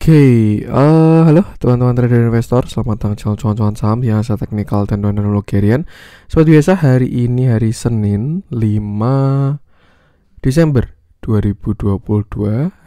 Oke, okay, uh, eh, halo teman-teman trader investor, selamat datang channel cuan-cuan saham yang saya teknikal dan dan logerian. Seperti biasa hari ini hari Senin 5 Desember 2022,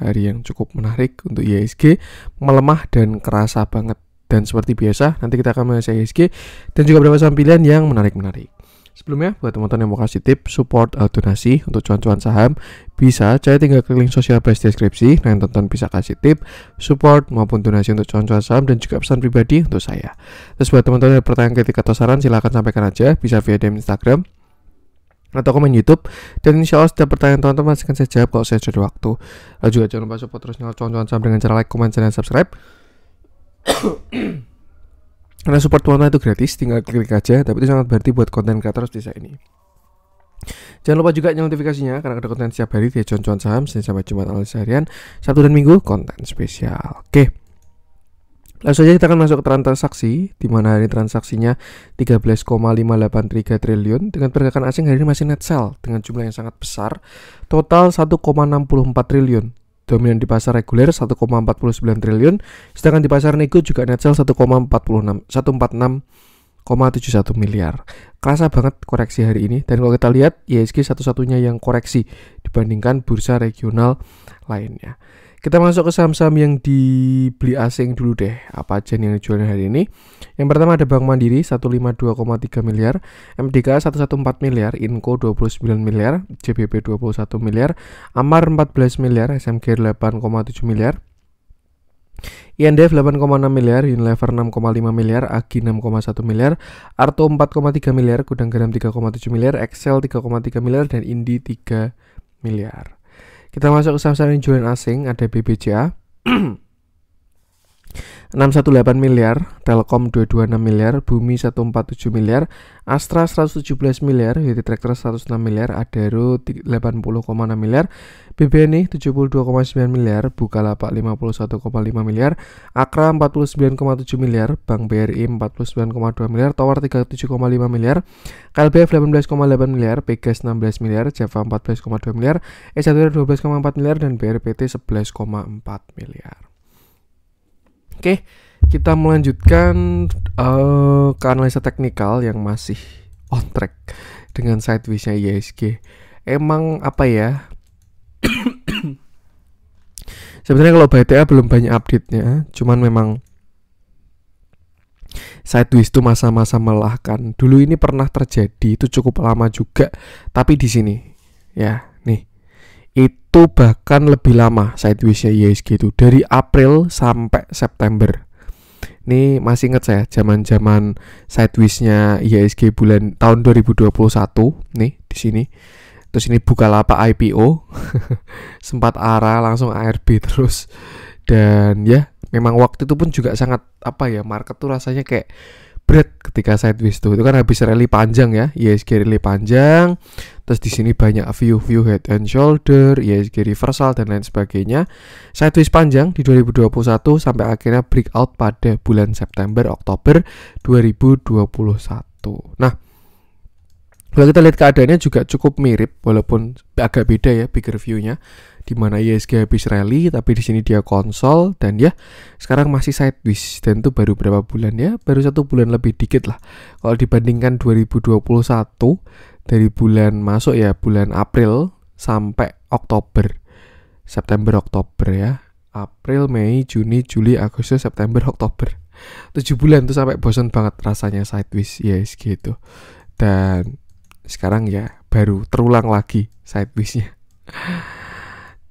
hari yang cukup menarik untuk IHSG, melemah dan kerasa banget. Dan seperti biasa, nanti kita akan membahas IHSG dan juga beberapa saham pilihan yang menarik-menarik. Sebelumnya, buat teman-teman yang mau kasih tip, support, atau donasi untuk cuan-cuan saham, bisa cari tinggal klik link sosial base deskripsi, dan nah, teman-teman bisa kasih tip, support, maupun donasi untuk cuan-cuan saham, dan juga pesan pribadi untuk saya. Terus buat teman-teman yang pertanyaan ketika atau saran, silahkan sampaikan aja, bisa via DM Instagram, atau komen YouTube dan insya Allah setiap pertanyaan teman-teman akan saya jawab kalau saya sudah waktu lalu juga jangan lupa support terus nyala cuan-cuan saham dengan cara like, comment, dan subscribe karena support Pona itu gratis, tinggal klik aja, tapi itu sangat berarti buat konten kreator desa ini. Jangan lupa juga notifikasinya karena ada konten setiap hari dia cuan-cuan saham Senin sampai Jumat alis harian, Sabtu dan Minggu konten spesial. Oke. Langsung aja kita akan masuk ke transaksi di mana hari transaksinya 13,583 triliun dengan pergerakan asing hari ini masih net sell dengan jumlah yang sangat besar total 1,64 triliun dominan di pasar reguler 1,49 triliun, sedangkan di pasar nego juga net koma 1,46 146,71 miliar. Kerasa banget koreksi hari ini dan kalau kita lihat IHSG satu-satunya yang koreksi dibandingkan bursa regional lainnya. Kita masuk ke saham-saham yang dibeli asing dulu deh. Apa aja nih yang dijualnya hari ini? Yang pertama ada Bank Mandiri 152,3 miliar, MDK 114 miliar, Inco 29 miliar, JBP 21 miliar, Amar 14 miliar, SMG 8,7 miliar, INDF 8,6 miliar, Unilever 6,5 miliar, Agi 6,1 miliar, Arto 4,3 miliar, Gudang Garam 3,7 miliar, Excel 3,3 miliar, dan Indi 3 miliar. Kita masuk ke saham-saham yang jualan asing, ada BBCA. 618 miliar, Telkom 226 miliar, Bumi 147 miliar, Astra 117 miliar, Yaitu Tractor 106 miliar, Adaro 80,6 miliar, BBNI 72,9 miliar, Bukalapak 51,5 miliar, Akra 49,7 miliar, Bank BRI 49,2 miliar, Tower 37,5 miliar, KLBF 18,8 miliar, Pegas 16 miliar, Java 14,2 miliar, S12,4 miliar, dan BRPT 11,4 miliar. Oke, kita melanjutkan uh, ke analisa teknikal yang masih on track dengan sidewaysnya ISG. Emang apa ya? Sebenarnya kalau BTA belum banyak update-nya, cuman memang sideways itu masa-masa melelahkan. Dulu ini pernah terjadi, itu cukup lama juga, tapi di sini ya itu bahkan lebih lama sidewaysnya IHSG ya, ya, itu dari April sampai September ini masih inget saya zaman-zaman sidewaysnya IHSG ya, bulan tahun 2021 nih di sini terus ini buka lapak IPO sempat ARA langsung ARB terus dan ya memang waktu itu pun juga sangat apa ya market tuh rasanya kayak Bread ketika sideways tuh itu kan habis rally panjang ya ISG rally panjang terus di sini banyak view view head and shoulder ISG reversal dan lain sebagainya sideways panjang di 2021 sampai akhirnya breakout pada bulan September Oktober 2021 nah kalau kita lihat keadaannya juga cukup mirip walaupun agak beda ya bigger view-nya di mana ISG habis rally tapi di sini dia konsol dan ya sekarang masih sideways dan itu baru berapa bulan ya baru satu bulan lebih dikit lah kalau dibandingkan 2021 dari bulan masuk ya bulan April sampai Oktober September Oktober ya April Mei Juni Juli Agustus September Oktober 7 bulan tuh sampai bosan banget rasanya sideways ISG itu dan sekarang ya baru terulang lagi sidewaysnya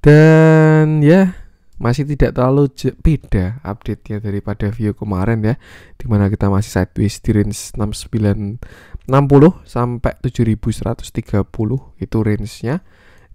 dan ya masih tidak terlalu beda update-nya daripada view kemarin ya dimana kita masih sideways di range 6960 sampai 7130 itu range-nya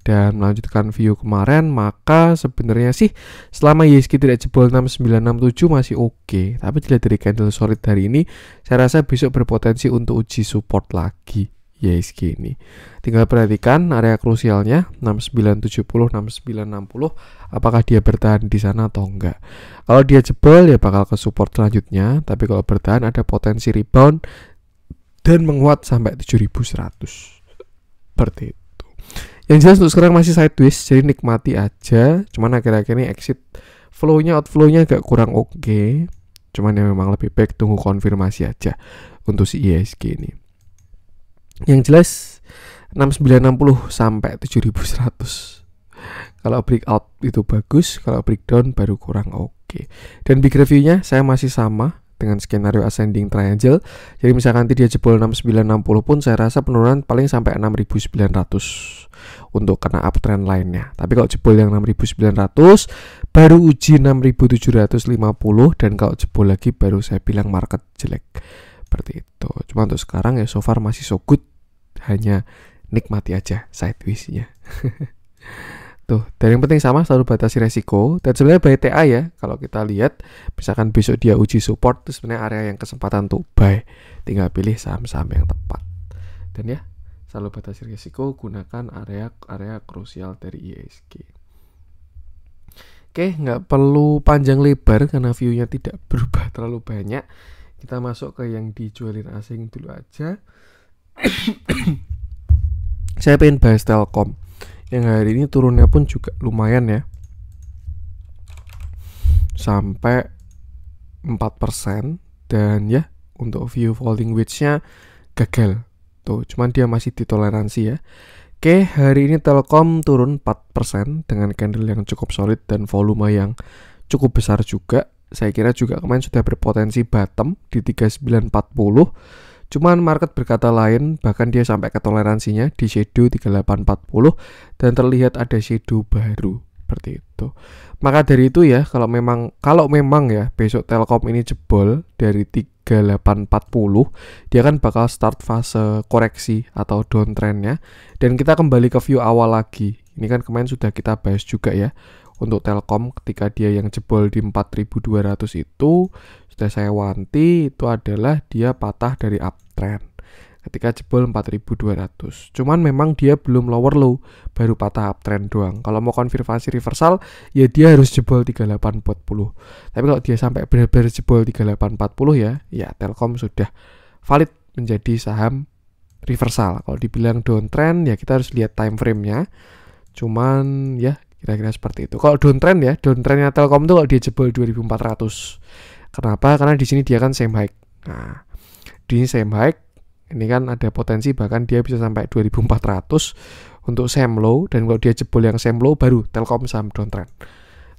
dan melanjutkan view kemarin maka sebenarnya sih selama YSK tidak jebol 6967 masih oke okay. tapi dilihat dari candle solid hari ini saya rasa besok berpotensi untuk uji support lagi Y ini, Tinggal perhatikan area krusialnya 6970 6960 apakah dia bertahan di sana atau enggak. Kalau dia jebol ya bakal ke support selanjutnya, tapi kalau bertahan ada potensi rebound dan menguat sampai 7100. Seperti itu. Yang jelas untuk sekarang masih sideways, jadi nikmati aja. Cuman akhir-akhir ini exit flow-nya outflow-nya agak kurang oke. Okay. Cuman yang memang lebih baik tunggu konfirmasi aja untuk si ISG ini yang jelas 6960 sampai 7100 kalau breakout itu bagus kalau breakdown baru kurang oke okay. dan big reviewnya saya masih sama dengan skenario ascending triangle jadi misalkan nanti dia jebol 6960 pun saya rasa penurunan paling sampai 6900 untuk kena uptrend lainnya tapi kalau jebol yang 6900 baru uji 6750 dan kalau jebol lagi baru saya bilang market jelek seperti itu cuma untuk sekarang ya so far masih so good hanya nikmati aja side Tuh, dan yang penting sama selalu batasi resiko. Dan sebenarnya buy TA ya, kalau kita lihat, misalkan besok dia uji support, itu sebenarnya area yang kesempatan untuk buy. Tinggal pilih saham-saham yang tepat. Dan ya, selalu batasi resiko, gunakan area-area krusial dari ISG. E Oke, nggak perlu panjang lebar karena view-nya tidak berubah terlalu banyak kita masuk ke yang dijualin asing dulu aja saya pengen bahas Telkom yang hari ini turunnya pun juga lumayan ya sampai 4% dan ya untuk view folding wedge-nya gagal tuh cuman dia masih ditoleransi ya Oke, hari ini Telkom turun 4% dengan candle yang cukup solid dan volume yang cukup besar juga saya kira juga kemarin sudah berpotensi bottom di 3940 cuman market berkata lain bahkan dia sampai ke toleransinya di shadow 3840 dan terlihat ada shadow baru seperti itu maka dari itu ya kalau memang kalau memang ya besok Telkom ini jebol dari 3840 dia kan bakal start fase koreksi atau downtrendnya dan kita kembali ke view awal lagi ini kan kemarin sudah kita bahas juga ya untuk Telkom ketika dia yang jebol di 4200 itu sudah saya wanti itu adalah dia patah dari uptrend ketika jebol 4200. Cuman memang dia belum lower low, baru patah uptrend doang. Kalau mau konfirmasi reversal, ya dia harus jebol 3840. Tapi kalau dia sampai benar-benar jebol 3840 ya, ya Telkom sudah valid menjadi saham reversal. Kalau dibilang downtrend ya kita harus lihat time frame-nya. Cuman ya Kira-kira seperti itu. Kalau downtrend ya, downtrendnya Telkom itu kalau dia jebol 2400. Kenapa? Karena di sini dia kan same high. Nah, di sini same high, ini kan ada potensi bahkan dia bisa sampai 2400 untuk same low dan kalau dia jebol yang same low baru Telkom saham downtrend.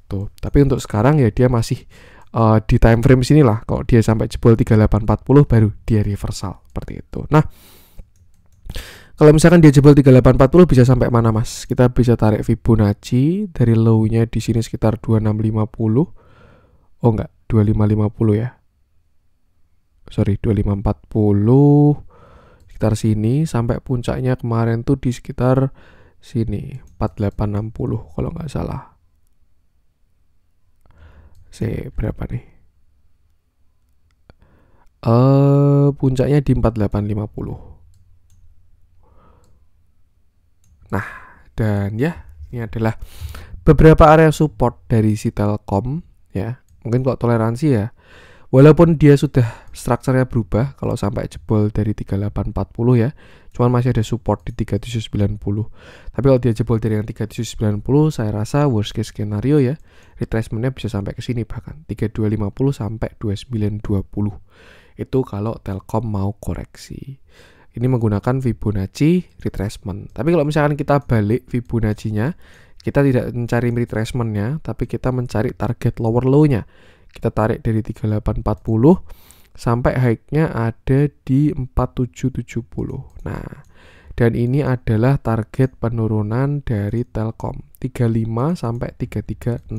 Tuh, tapi untuk sekarang ya dia masih uh, di time frame sinilah. kalau dia sampai jebol 3840 baru dia reversal seperti itu. Nah, kalau misalkan dia jebol 3840 bisa sampai mana mas? Kita bisa tarik Fibonacci dari low-nya di sini sekitar 2650. Oh enggak, 2550 ya. Sorry, 2540 sekitar sini sampai puncaknya kemarin tuh di sekitar sini 4860 kalau nggak salah. C berapa nih? Eh uh, puncaknya di 4850. Nah, dan ya, ini adalah beberapa area support dari si Telkom ya. Mungkin kok toleransi ya. Walaupun dia sudah strukturnya berubah kalau sampai jebol dari 3840 ya, cuman masih ada support di 3790. Tapi kalau dia jebol dari yang 3790, saya rasa worst case skenario ya, retracementnya bisa sampai ke sini bahkan 3250 sampai 2920. Itu kalau Telkom mau koreksi. Ini menggunakan Fibonacci retracement. Tapi kalau misalkan kita balik Fibonacci-nya, kita tidak mencari retracement-nya, tapi kita mencari target lower low-nya. Kita tarik dari 3840 sampai high-nya ada di 4770. Nah, dan ini adalah target penurunan dari Telkom 35 sampai 3360.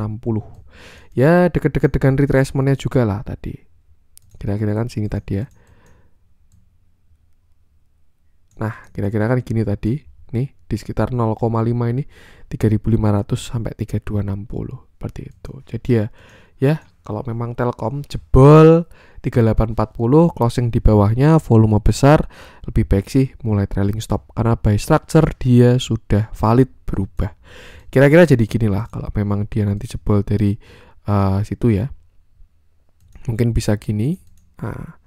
Ya, dekat-dekat dengan retracementnya juga lah tadi. Kira-kira kan sini tadi ya. Nah, kira-kira kan gini tadi, nih di sekitar 0,5 ini 3500 sampai 3260 seperti itu. Jadi ya ya kalau memang Telkom jebol 3840 closing di bawahnya volume besar lebih baik sih mulai trailing stop karena buy structure dia sudah valid berubah. Kira-kira jadi gini lah kalau memang dia nanti jebol dari uh, situ ya. Mungkin bisa gini. Nah,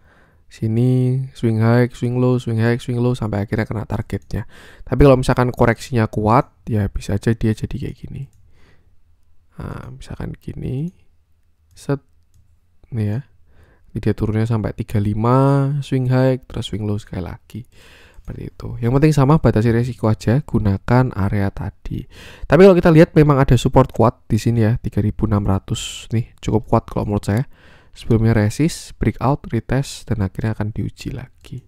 sini swing high, swing low, swing high, swing low sampai akhirnya kena targetnya. Tapi kalau misalkan koreksinya kuat, ya bisa aja dia jadi kayak gini. Nah, misalkan gini, set, nih ya, dia turunnya sampai 35, swing high, terus swing low sekali lagi. Seperti itu. Yang penting sama batasi resiko aja, gunakan area tadi. Tapi kalau kita lihat memang ada support kuat di sini ya, 3600 nih, cukup kuat kalau menurut saya sebelumnya resist, breakout, retest, dan akhirnya akan diuji lagi.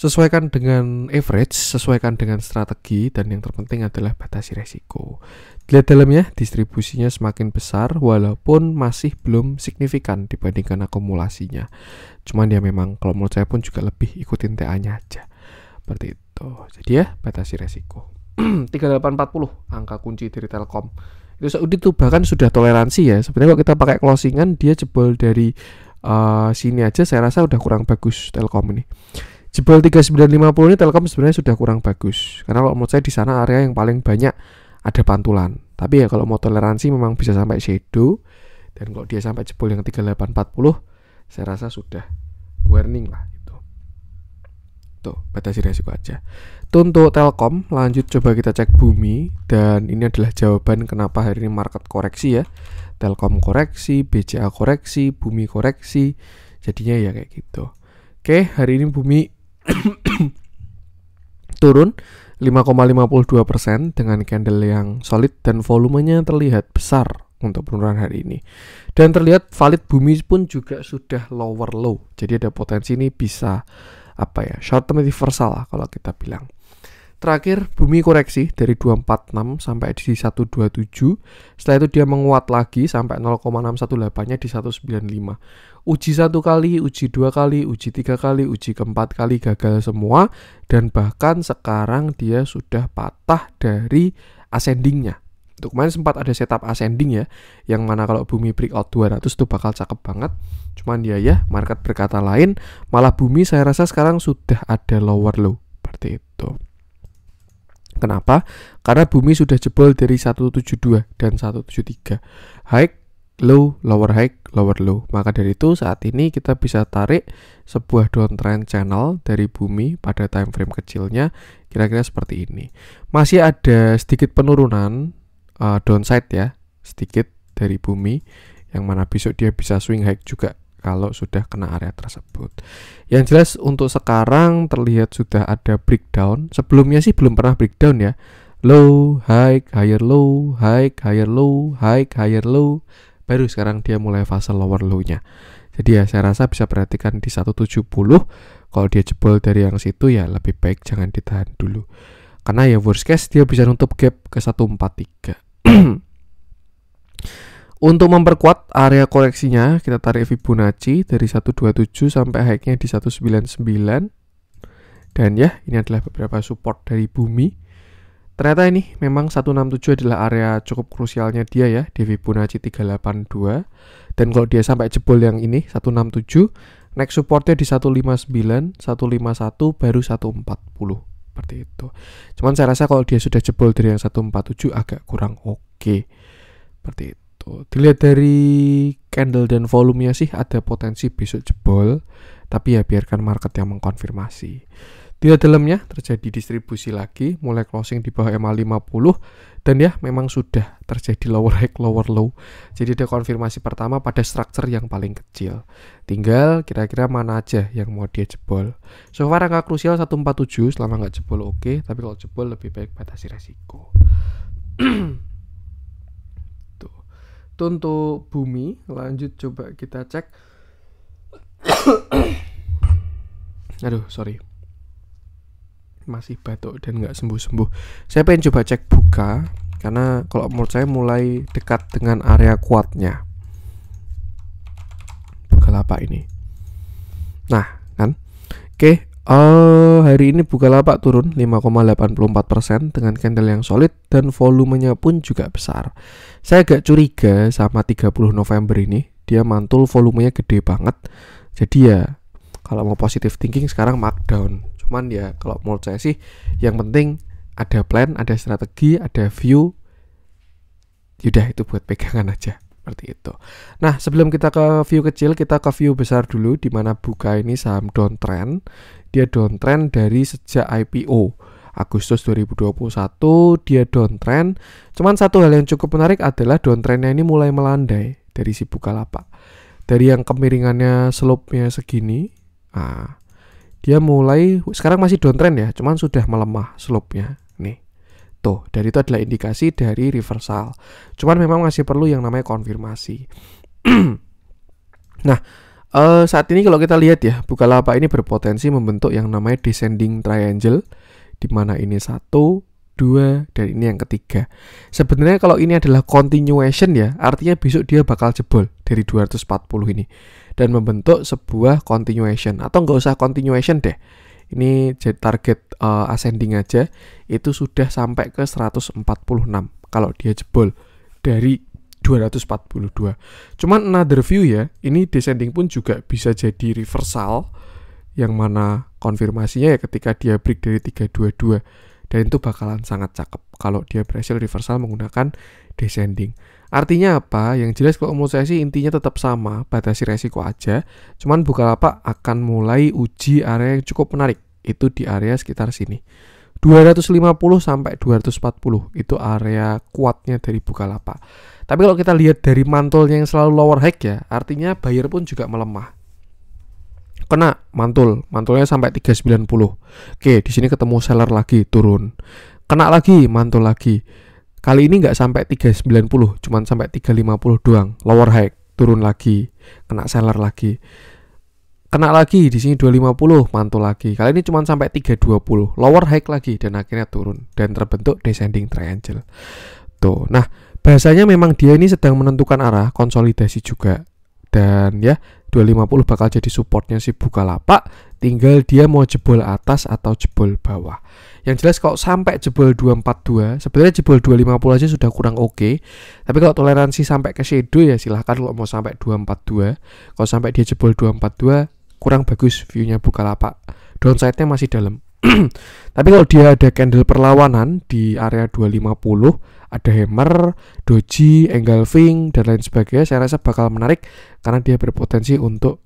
Sesuaikan dengan average, sesuaikan dengan strategi, dan yang terpenting adalah batasi resiko. Lihat dalamnya, distribusinya semakin besar walaupun masih belum signifikan dibandingkan akumulasinya. Cuman dia ya memang kalau menurut saya pun juga lebih ikutin TA-nya aja. Seperti itu. Jadi ya, batasi resiko. 3840 angka kunci dari Telkom itu Saudi itu bahkan sudah toleransi ya sebenarnya kalau kita pakai closingan dia jebol dari uh, sini aja saya rasa udah kurang bagus Telkom ini jebol 3950 ini Telkom sebenarnya sudah kurang bagus karena kalau menurut saya di sana area yang paling banyak ada pantulan tapi ya kalau mau toleransi memang bisa sampai shadow dan kalau dia sampai jebol yang 3840 saya rasa sudah warning lah Tuh, batasi resiko aja. Tuh untuk Telkom, lanjut coba kita cek Bumi dan ini adalah jawaban kenapa hari ini market koreksi ya. Telkom koreksi, BCA koreksi, Bumi koreksi. Jadinya ya kayak gitu. Oke, hari ini Bumi turun 5,52 dengan candle yang solid dan volumenya terlihat besar untuk penurunan hari ini. Dan terlihat valid bumi pun juga sudah lower low, jadi ada potensi ini bisa apa ya short term reversal lah kalau kita bilang Terakhir, bumi koreksi dari 246 sampai di 127. Setelah itu dia menguat lagi sampai 0,618-nya di 195. Uji satu kali, uji dua kali, uji tiga kali, uji keempat kali gagal semua. Dan bahkan sekarang dia sudah patah dari ascendingnya. Untuk kemarin sempat ada setup ascending ya, yang mana kalau bumi breakout 200 itu bakal cakep banget. Cuman ya ya, market berkata lain, malah bumi saya rasa sekarang sudah ada lower low. Seperti itu. Kenapa? Karena bumi sudah jebol dari 172 dan 173. High, low, lower high, lower low. Maka dari itu saat ini kita bisa tarik sebuah downtrend channel dari bumi pada time frame kecilnya kira-kira seperti ini. Masih ada sedikit penurunan uh, downside ya sedikit dari bumi yang mana besok dia bisa swing high juga kalau sudah kena area tersebut. Yang jelas untuk sekarang terlihat sudah ada breakdown. Sebelumnya sih belum pernah breakdown ya. Low, high, higher low, high, higher low, high, higher low. Baru sekarang dia mulai fase lower low-nya. Jadi ya saya rasa bisa perhatikan di 170. Kalau dia jebol dari yang situ ya lebih baik jangan ditahan dulu. Karena ya worst case dia bisa nutup gap ke 143. Untuk memperkuat area koreksinya, kita tarik Fibonacci dari 127 sampai high-nya di 199. Dan ya, ini adalah beberapa support dari bumi. Ternyata ini memang 167 adalah area cukup krusialnya dia ya di Fibonacci 382. Dan kalau dia sampai jebol yang ini 167, next supportnya di 159, 151 baru 140 seperti itu. Cuman saya rasa kalau dia sudah jebol dari yang 147 agak kurang oke. Okay. Seperti itu. Dilihat dari candle dan volumenya sih ada potensi besok jebol, tapi ya biarkan market yang mengkonfirmasi. Di dalamnya terjadi distribusi lagi, mulai closing di bawah MA 50 dan ya memang sudah terjadi lower high lower low jadi ada konfirmasi pertama pada structure yang paling kecil tinggal kira-kira mana aja yang mau dia jebol so far angka krusial 147 selama nggak jebol oke okay. tapi kalau jebol lebih baik batasi resiko Tuh. Untuk bumi, lanjut coba kita cek. Aduh, sorry masih batuk dan nggak sembuh-sembuh. Saya pengen coba cek buka karena kalau menurut saya mulai dekat dengan area kuatnya. Bukalapak ini. Nah, kan? Oke, uh, hari ini Bukalapak turun 5,84% dengan candle yang solid dan volumenya pun juga besar. Saya agak curiga sama 30 November ini, dia mantul volumenya gede banget. Jadi ya kalau mau positive thinking sekarang markdown cuman ya kalau menurut saya sih yang penting ada plan ada strategi ada view yaudah itu buat pegangan aja seperti itu. Nah, sebelum kita ke view kecil, kita ke view besar dulu di mana buka ini saham downtrend. Dia downtrend dari sejak IPO Agustus 2021 dia downtrend. Cuman satu hal yang cukup menarik adalah downtrendnya ini mulai melandai dari si Bukalapak. Dari yang kemiringannya slope-nya segini, nah, dia mulai sekarang masih downtrend ya, cuman sudah melemah slope-nya. Nih. Tuh, dari itu adalah indikasi dari reversal. Cuman memang masih perlu yang namanya konfirmasi. nah, uh, saat ini kalau kita lihat ya, Bukalapak ini berpotensi membentuk yang namanya descending triangle di mana ini satu, dua, dan ini yang ketiga. Sebenarnya kalau ini adalah continuation ya, artinya besok dia bakal jebol dari 240 ini dan membentuk sebuah continuation atau nggak usah continuation deh ini jadi target uh, ascending aja itu sudah sampai ke 146 kalau dia jebol dari 242 cuman another view ya ini descending pun juga bisa jadi reversal yang mana konfirmasinya ya ketika dia break dari 322 dan itu bakalan sangat cakep kalau dia berhasil reversal menggunakan descending Artinya apa? Yang jelas kalau menurut saya sih intinya tetap sama, batasi resiko aja. Cuman Bukalapak akan mulai uji area yang cukup menarik, itu di area sekitar sini. 250 sampai 240 itu area kuatnya dari Bukalapak. Tapi kalau kita lihat dari mantulnya yang selalu lower high ya, artinya buyer pun juga melemah. Kena mantul, mantulnya sampai 390. Oke, di sini ketemu seller lagi turun. Kena lagi, mantul lagi Kali ini nggak sampai 390, cuman sampai 350 doang. Lower high, turun lagi, kena seller lagi. Kena lagi di sini 250, mantul lagi. Kali ini cuman sampai 320, lower high lagi dan akhirnya turun dan terbentuk descending triangle. Tuh. Nah, bahasanya memang dia ini sedang menentukan arah konsolidasi juga. Dan ya, 250 bakal jadi supportnya si Bukalapak tinggal dia mau jebol atas atau jebol bawah yang jelas kalau sampai jebol 242 sebenarnya jebol 250 aja sudah kurang oke okay. tapi kalau toleransi sampai ke shadow ya silahkan kalau mau sampai 242 kalau sampai dia jebol 242 kurang bagus viewnya Bukalapak downside-nya masih dalam tapi kalau dia ada candle perlawanan di area 250 ada hammer, doji, engulfing dan lain sebagainya. Saya rasa bakal menarik karena dia berpotensi untuk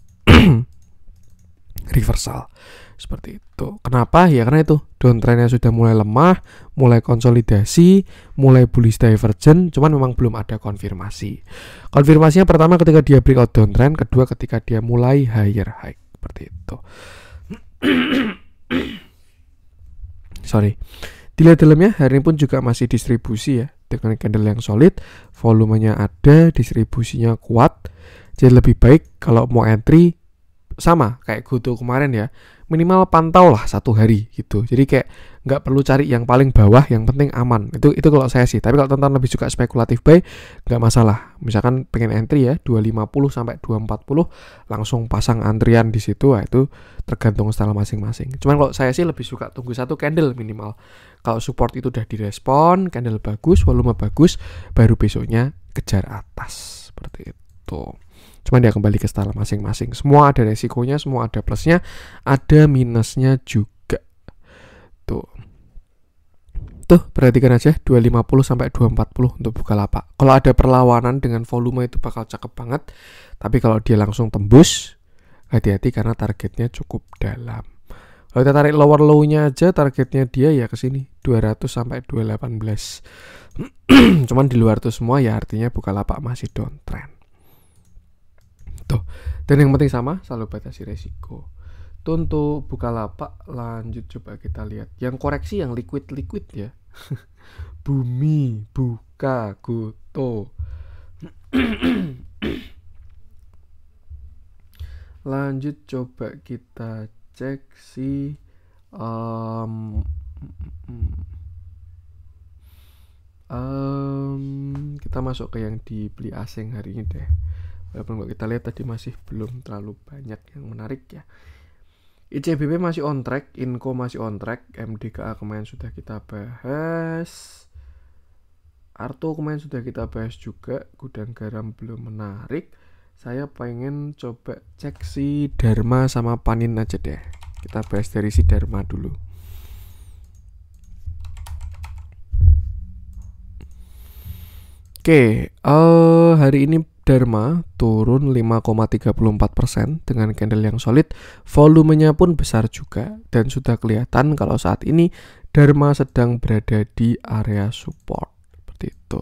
reversal seperti itu. Kenapa? Ya karena itu downtrendnya sudah mulai lemah, mulai konsolidasi, mulai bullish divergent, cuman memang belum ada konfirmasi. Konfirmasinya pertama ketika dia breakout downtrend, kedua ketika dia mulai higher high seperti itu. Sorry. Dilihat dalamnya, hari ini pun juga masih distribusi ya, dengan candle yang solid, volumenya ada, distribusinya kuat. Jadi lebih baik kalau mau entry sama kayak Goto kemarin ya, minimal pantau lah satu hari gitu. Jadi kayak nggak perlu cari yang paling bawah yang penting aman itu itu kalau saya sih tapi kalau tentang lebih suka spekulatif buy nggak masalah misalkan pengen entry ya 250 sampai 240 langsung pasang antrian di situ nah itu tergantung style masing-masing cuman kalau saya sih lebih suka tunggu satu candle minimal kalau support itu udah direspon candle bagus volume bagus baru besoknya kejar atas seperti itu cuman dia ya kembali ke style masing-masing semua ada resikonya semua ada plusnya ada minusnya juga tuh Tuh, perhatikan aja 250 sampai 240 untuk buka lapak Kalau ada perlawanan dengan volume itu bakal cakep banget. Tapi kalau dia langsung tembus, hati-hati karena targetnya cukup dalam. Kalau kita tarik lower low-nya aja targetnya dia ya ke sini 200 sampai 218. Cuman di luar itu semua ya artinya buka lapak masih downtrend. Tuh. Dan yang penting sama, selalu batasi resiko. Tonto, buka Bukalapak lanjut coba kita lihat yang koreksi yang liquid-liquid ya Bumi Buka Goto lanjut coba kita cek si um, um, kita masuk ke yang dibeli asing hari ini deh walaupun kita lihat tadi masih belum terlalu banyak yang menarik ya ICBP masih on track, Inko masih on track, MDKA kemarin sudah kita bahas. Arto kemarin sudah kita bahas juga, gudang garam belum menarik. Saya pengen coba cek si Dharma sama Panin aja deh. Kita bahas dari si Dharma dulu. Oke, okay, uh, eh, hari ini Derma turun 5,34% dengan candle yang solid, volumenya pun besar juga dan sudah kelihatan kalau saat ini Derma sedang berada di area support seperti itu.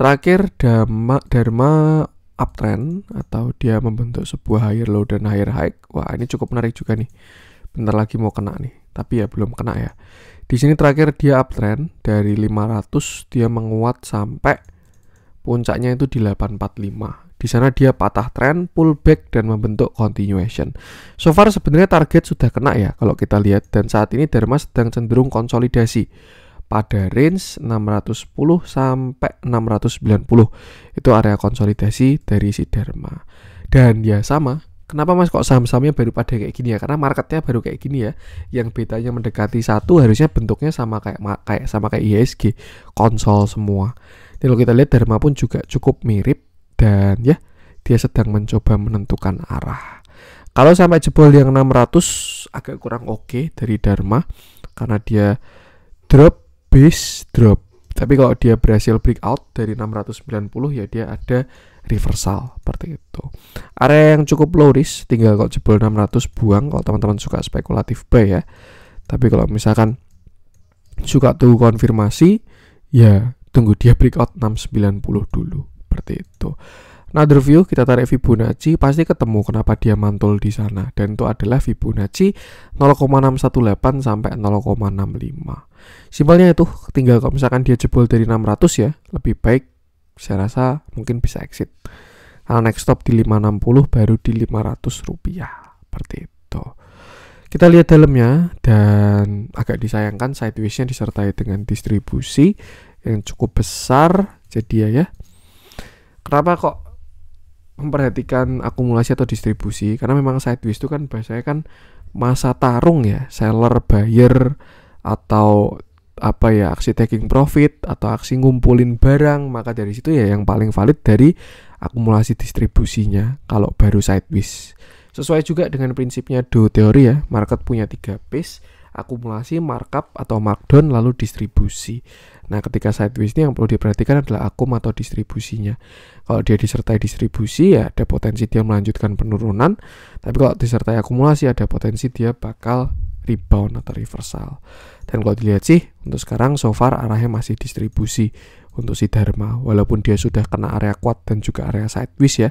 Terakhir Derma Dharma uptrend atau dia membentuk sebuah higher low dan higher high. Wah, ini cukup menarik juga nih. Bentar lagi mau kena nih, tapi ya belum kena ya. Di sini terakhir dia uptrend dari 500 dia menguat sampai puncaknya itu di 845. Di sana dia patah tren, pullback, dan membentuk continuation. So far sebenarnya target sudah kena ya kalau kita lihat. Dan saat ini Dharma sedang cenderung konsolidasi pada range 610 sampai 690. Itu area konsolidasi dari si Dharma. Dan ya sama, Kenapa mas kok saham-sahamnya baru pada kayak gini ya? Karena marketnya baru kayak gini ya. Yang betanya mendekati satu harusnya bentuknya sama kayak kayak sama kayak ISG konsol semua. Ini kalau kita lihat Dharma pun juga cukup mirip dan ya dia sedang mencoba menentukan arah. Kalau sampai jebol yang 600 agak kurang oke okay dari Dharma karena dia drop base drop. Tapi kalau dia berhasil breakout dari 690 ya dia ada reversal seperti itu. Area yang cukup low risk tinggal kalau jebol 600 buang kalau teman-teman suka spekulatif buy ya. Tapi kalau misalkan suka tuh konfirmasi ya tunggu dia breakout 690 dulu seperti itu Another nah, view kita tarik Fibonacci pasti ketemu kenapa dia mantul di sana dan itu adalah Fibonacci 0,618 sampai 0,65. Simpelnya itu tinggal kalau misalkan dia jebol dari 600 ya, lebih baik saya rasa mungkin bisa exit. Karena next stop di 560 baru di 500 rupiah seperti itu. Kita lihat dalamnya dan agak disayangkan sidewaysnya disertai dengan distribusi yang cukup besar jadi ya ya kenapa kok memperhatikan akumulasi atau distribusi karena memang sideways itu kan biasanya kan masa tarung ya seller buyer atau apa ya aksi taking profit atau aksi ngumpulin barang maka dari situ ya yang paling valid dari akumulasi distribusinya kalau baru sideways sesuai juga dengan prinsipnya do teori ya market punya tiga piece akumulasi markup atau markdown lalu distribusi Nah, ketika sideways ini yang perlu diperhatikan adalah akum atau distribusinya. Kalau dia disertai distribusi, ya ada potensi dia melanjutkan penurunan. Tapi kalau disertai akumulasi, ada potensi dia bakal rebound atau reversal. Dan kalau dilihat sih, untuk sekarang so far arahnya masih distribusi untuk si Dharma. Walaupun dia sudah kena area kuat dan juga area sideways ya,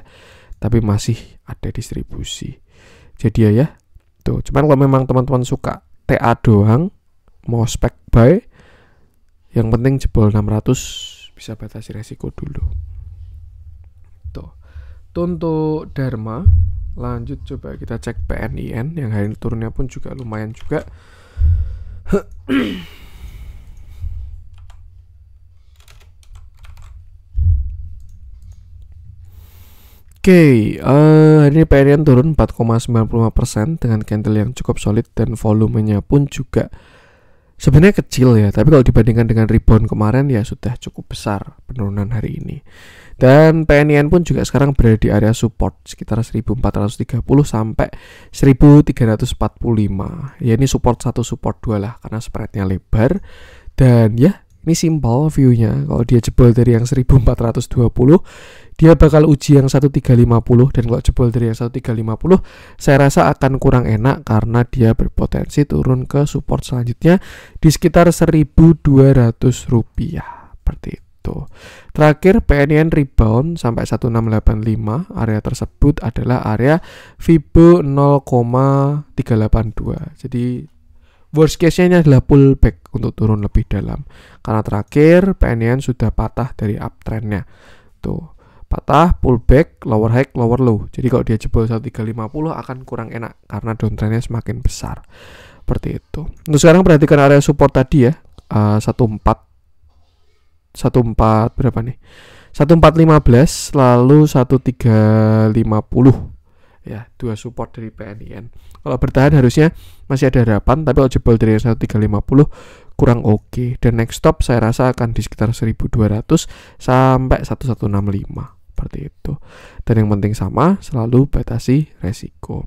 tapi masih ada distribusi. Jadi ya, ya, tuh. Cuman kalau memang teman-teman suka TA doang, mau spek buy, yang penting jebol 600 bisa batasi resiko dulu. Tuh. Untuk Dharma, lanjut coba kita cek PNIN yang hari ini turunnya pun juga lumayan juga. Oke, uh, hari ini PNN turun 4,95% dengan candle yang cukup solid dan volumenya pun juga sebenarnya kecil ya, tapi kalau dibandingkan dengan rebound kemarin ya sudah cukup besar penurunan hari ini. Dan PNN pun juga sekarang berada di area support sekitar 1430 sampai 1345. Ya ini support satu support dua lah karena spreadnya lebar dan ya ini simple view-nya kalau dia jebol dari yang 1420 dia bakal uji yang 1.350 dan kalau jebol dari yang 1.350 saya rasa akan kurang enak karena dia berpotensi turun ke support selanjutnya di sekitar 1.200 rupiah seperti itu terakhir PNN rebound sampai 1685 area tersebut adalah area Fibo 0,382 jadi worst case-nya ini adalah pullback untuk turun lebih dalam karena terakhir PNN sudah patah dari uptrendnya tuh patah, pullback, lower high, lower low. Jadi kalau dia jebol 1350 akan kurang enak karena downtrendnya semakin besar. Seperti itu. Untuk sekarang perhatikan area support tadi ya. Uh, 14 14 berapa nih? 1415 lalu 1350 ya dua support dari PNIN kalau bertahan harusnya masih ada harapan tapi kalau jebol dari 1350 kurang oke okay. dan next stop saya rasa akan di sekitar 1200 sampai 1165 seperti itu. Dan yang penting sama, selalu batasi resiko.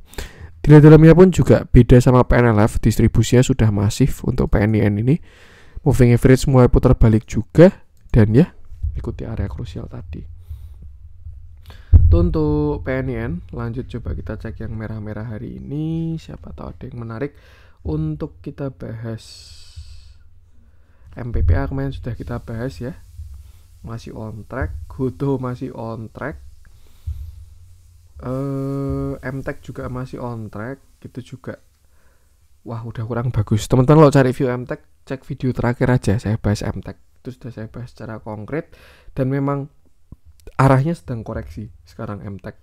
Di dalamnya pun juga beda sama PNLF, distribusinya sudah masif untuk PNN ini. Moving average mulai putar balik juga, dan ya, ikuti area krusial tadi. Untuk PNN lanjut coba kita cek yang merah-merah hari ini. Siapa tahu ada yang menarik untuk kita bahas. MPPA kemarin sudah kita bahas ya masih on track, Goto masih on track, uh, eh, MTech juga masih on track, gitu juga wah udah kurang bagus. Teman-teman lo cari view MTech, cek video terakhir aja saya bahas MTech. Itu sudah saya bahas secara konkret dan memang arahnya sedang koreksi sekarang MTech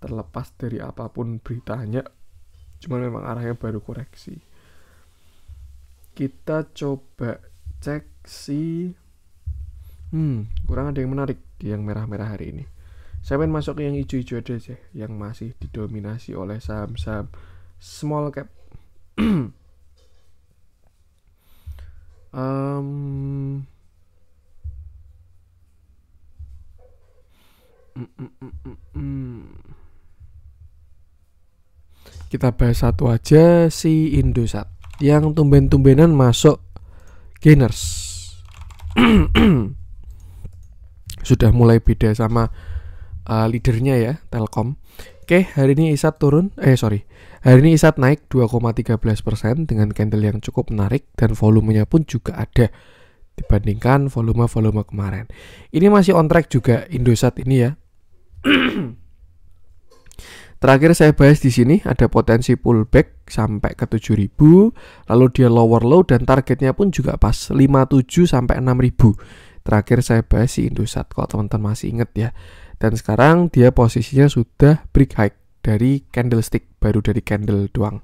terlepas dari apapun beritanya cuman memang arahnya baru koreksi kita coba cek si Hmm, kurang ada yang menarik di yang merah-merah hari ini. Saya pengen masuk ke yang hijau-hijau aja sih, yang masih didominasi oleh saham-saham small cap. um, mm, mm, mm, Kita bahas satu aja si Indosat yang tumben-tumbenan masuk gainers. sudah mulai beda sama uh, leadernya ya Telkom. Oke, hari ini ISAT turun, eh sorry, hari ini ISAT naik 2,13% dengan candle yang cukup menarik dan volumenya pun juga ada dibandingkan volume-volume kemarin. Ini masih on track juga Indosat ini ya. Terakhir saya bahas di sini ada potensi pullback sampai ke 7000, lalu dia lower low dan targetnya pun juga pas 57 sampai 6000. Terakhir saya bahas si Indosat kok teman-teman masih inget ya. Dan sekarang dia posisinya sudah break high dari candlestick, baru dari candle doang.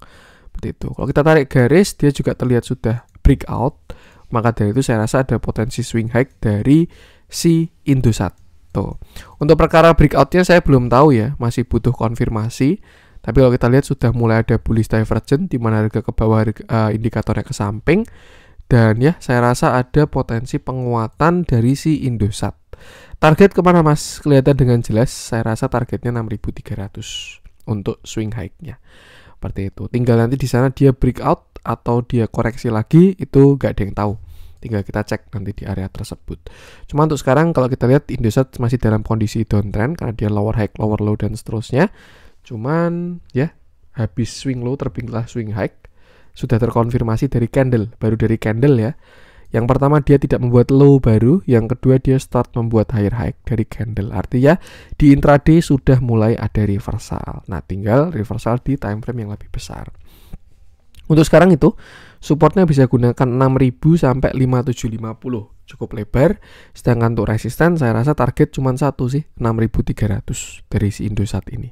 Seperti itu. Kalau kita tarik garis, dia juga terlihat sudah break out. Maka dari itu saya rasa ada potensi swing high dari si Indosat. Tuh. Untuk perkara breakoutnya saya belum tahu ya, masih butuh konfirmasi. Tapi kalau kita lihat sudah mulai ada bullish divergence di mana harga ke bawah uh, indikatornya ke samping dan ya, saya rasa ada potensi penguatan dari si Indosat. Target kemana mas? Kelihatan dengan jelas, saya rasa targetnya 6.300 untuk swing high-nya. Seperti itu. Tinggal nanti di sana dia breakout atau dia koreksi lagi, itu gak ada yang tahu tinggal kita cek nanti di area tersebut. Cuma untuk sekarang kalau kita lihat Indosat masih dalam kondisi downtrend karena dia lower high, lower low dan seterusnya. Cuman ya habis swing low terbingklah swing high sudah terkonfirmasi dari Candle, baru dari Candle ya. Yang pertama dia tidak membuat low baru, yang kedua dia start membuat higher high dari candle. Artinya di intraday sudah mulai ada reversal. Nah, tinggal reversal di time frame yang lebih besar. Untuk sekarang itu supportnya bisa gunakan 6000 sampai 5750 cukup lebar sedangkan untuk resisten saya rasa target cuma satu sih 6300 dari si Indosat ini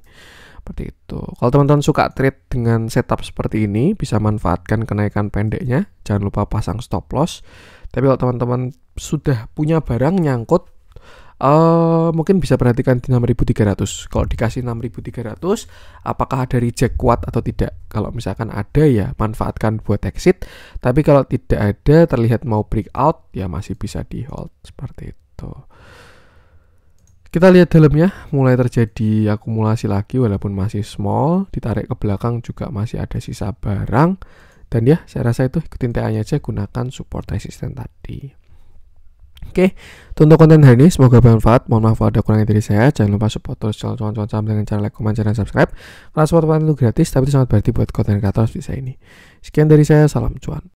seperti itu. Kalau teman-teman suka trade dengan setup seperti ini, bisa manfaatkan kenaikan pendeknya. Jangan lupa pasang stop loss. Tapi kalau teman-teman sudah punya barang nyangkut, uh, mungkin bisa perhatikan di 6300. Kalau dikasih 6300, apakah ada reject kuat atau tidak? Kalau misalkan ada ya manfaatkan buat exit. Tapi kalau tidak ada terlihat mau breakout ya masih bisa di hold seperti itu. Kita lihat dalamnya, mulai terjadi akumulasi lagi walaupun masih small, ditarik ke belakang juga masih ada sisa barang. Dan ya, saya rasa itu ikutin TA-nya aja gunakan support resisten tadi. Oke, untuk konten hari ini semoga bermanfaat. Mohon maaf kalau ada kurangnya dari saya. Jangan lupa support terus channel cuan-cuan dengan cara like, comment, dan subscribe. Karena support itu gratis, tapi itu sangat berarti buat konten kreator seperti saya ini. Sekian dari saya, salam cuan.